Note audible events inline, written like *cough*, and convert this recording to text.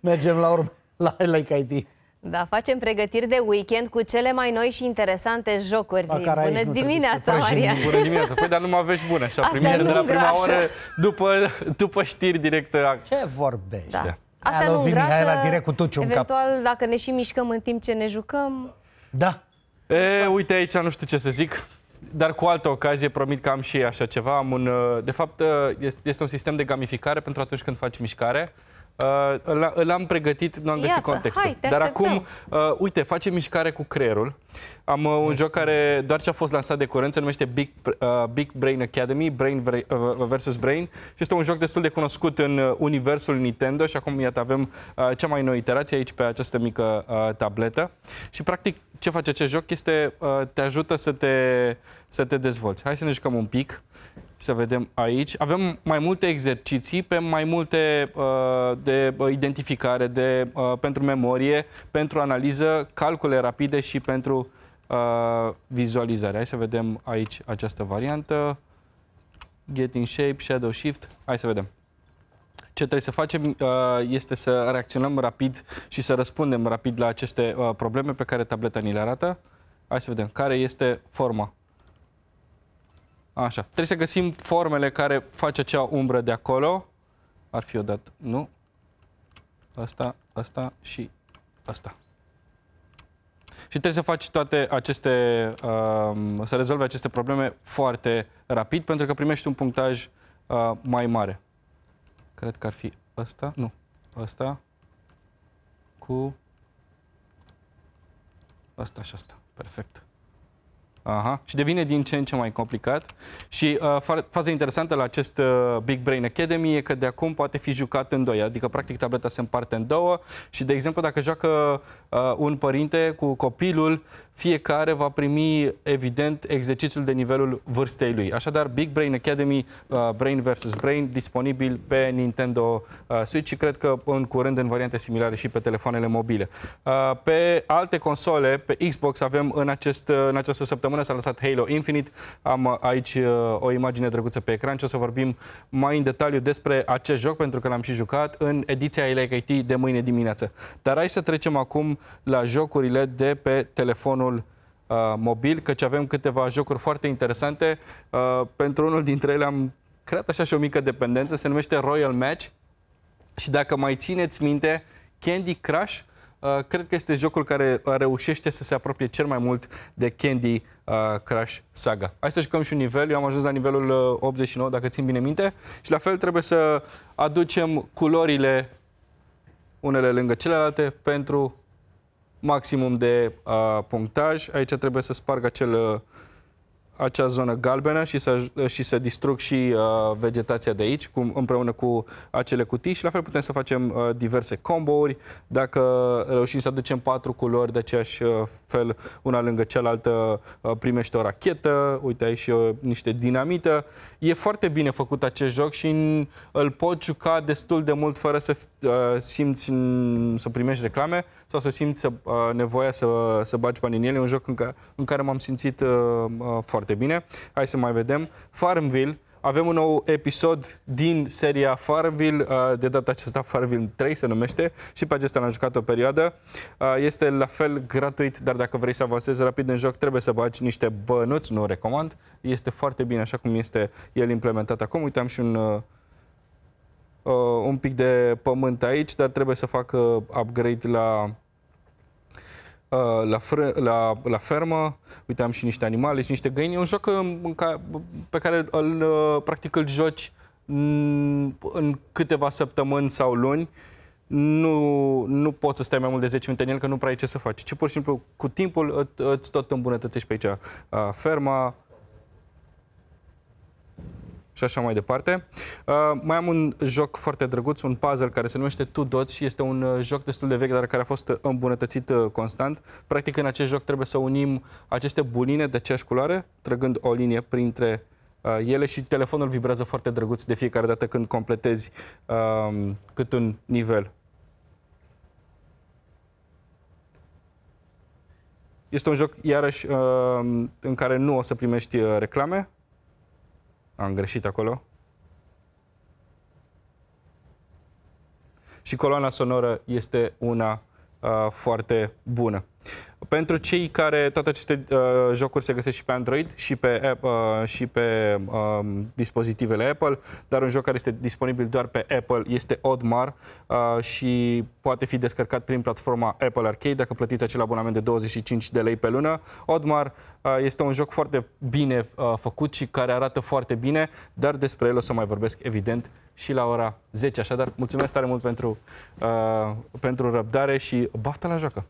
Mergem la urmă *laughs* la Like IT. Da, facem pregătiri de weekend cu cele mai noi și interesante jocuri. bună dimineața, Maria! Bună dimineața! Păi, dar mă vești bune. Așa, primire de la prima așa. oră, după, după știri direct. Uh, ce vorbești? Da. Asta nu îngrașă, la direct cu tuciu eventual cap. dacă ne și mișcăm în timp ce ne jucăm. Da. E, uite aici, nu știu ce să zic, dar cu altă ocazie promit că am și așa ceva. Am un, uh, de fapt, uh, este un sistem de gamificare pentru atunci când faci mișcare. Uh, L-am pregătit, nu am Iată, găsit contextul. Hai, Dar acum, uh, uite, facem mișcare cu creierul. Am uh, un joc care doar ce a fost lansat de curând, se numește Big, uh, Big Brain Academy, Brain uh, uh, versus Brain. Și este un joc destul de cunoscut în uh, universul Nintendo și acum, iată, avem uh, cea mai nouă iterație aici pe această mică uh, tabletă. Și, practic, ce face acest joc este uh, te ajută să te, să te dezvolți. Hai să ne jucăm un pic să vedem aici. Avem mai multe exerciții pe mai multe uh, de uh, identificare, de, uh, pentru memorie, pentru analiză, calcule rapide și pentru uh, vizualizare. Hai să vedem aici această variantă. Getting shape, shadow shift. Hai să vedem. Ce trebuie să facem uh, este să reacționăm rapid și să răspundem rapid la aceste uh, probleme pe care tableta ni le arată. Hai să vedem care este forma Așa. Trebuie să găsim formele care face acea umbră de acolo. Ar fi odată, nu? Asta, asta și asta. Și trebuie să faci toate aceste, uh, să rezolvi aceste probleme foarte rapid, pentru că primești un punctaj uh, mai mare. Cred că ar fi asta, nu, asta cu asta și asta. Perfect. Aha. Și devine din ce în ce mai complicat. Și uh, faza interesantă la acest uh, Big Brain Academy e că de acum poate fi jucat în doi, adică practic tableta se împarte în două și, de exemplu, dacă joacă uh, un părinte cu copilul, fiecare va primi, evident, exercițiul de nivelul vârstei lui. Așadar, Big Brain Academy, uh, Brain vs. Brain, disponibil pe Nintendo uh, Switch și cred că în curând în variante similare și pe telefoanele mobile. Uh, pe alte console, pe Xbox, avem în, acest, uh, în această săptămână săptămână s-a lansat Halo Infinite. Am uh, aici uh, o imagine drăguță pe ecran și o să vorbim mai în detaliu despre acest joc, pentru că l-am și jucat în ediția IT de mâine dimineață. Dar hai să trecem acum la jocurile de pe telefonul uh, mobil, căci avem câteva jocuri foarte interesante. Uh, pentru unul dintre ele am creat așa și o mică dependență, se numește Royal Match. Și dacă mai țineți minte, Candy Crush Uh, cred că este jocul care uh, reușește să se apropie cel mai mult de Candy uh, Crush Saga. Hai să jucăm și un nivel, eu am ajuns la nivelul 89, dacă țin bine minte, și la fel trebuie să aducem culorile unele lângă celelalte pentru maximum de punctaj. Aici trebuie să sparg acel acea zonă galbenă și să, și să distrug și uh, vegetația de aici cum, împreună cu acele cutii și la fel putem să facem uh, diverse uri dacă reușim să aducem patru culori de aceeași uh, fel una lângă cealaltă uh, primește o rachetă, uite aici și uh, niște dinamită. E foarte bine făcut acest joc și în, îl poți juca destul de mult fără să uh, simți în, să primești reclame sau să simți uh, nevoia să, să bagi bani în el. E un joc în, ca, în care m-am simțit uh, uh, foarte foarte bine. Hai să mai vedem. Farmville, avem un nou episod din seria Farmville, uh, de data aceasta Farmville 3 se numește și pe acesta l-am jucat o perioadă. Uh, este la fel gratuit, dar dacă vrei să avansezi rapid în joc trebuie să bagi niște bănuți, nu o recomand. Este foarte bine așa cum este el implementat acum. Uite, am și un, uh, un pic de pământ aici, dar trebuie să fac upgrade la Uh, la, la, la fermă, uite, am și niște animale și niște găini, e un joc um, în ca, pe care îl, uh, practic îl joci în câteva săptămâni sau luni, nu, nu poți să stai mai mult de 10 minute în el, că nu prea ai ce să faci. Ci pur și simplu, cu timpul, îți tot îmbunătățești pe aici uh, ferma, și așa mai departe. Uh, mai am un joc foarte drăguț, un puzzle care se numește Two Dots și este un uh, joc destul de vechi, dar care a fost uh, îmbunătățit uh, constant. Practic, în acest joc trebuie să unim aceste buline de aceeași culoare, trăgând o linie printre ele și telefonul vibrează foarte drăguț de fiecare dată când completezi uh, cât un nivel. Este un joc, iarăși, um, în care nu o să primești reclame, am greșit acolo? Și coloana sonoră este una uh, foarte bună. Pentru cei care toate aceste uh, jocuri se găsesc și pe Android și pe, app, uh, și pe uh, dispozitivele Apple, dar un joc care este disponibil doar pe Apple este Odmar uh, și poate fi descărcat prin platforma Apple Arcade dacă plătiți acel abonament de 25 de lei pe lună. Odmar uh, este un joc foarte bine uh, făcut și care arată foarte bine, dar despre el o să mai vorbesc evident și la ora 10. Așadar, mulțumesc tare mult pentru, uh, pentru răbdare și baftă la joacă!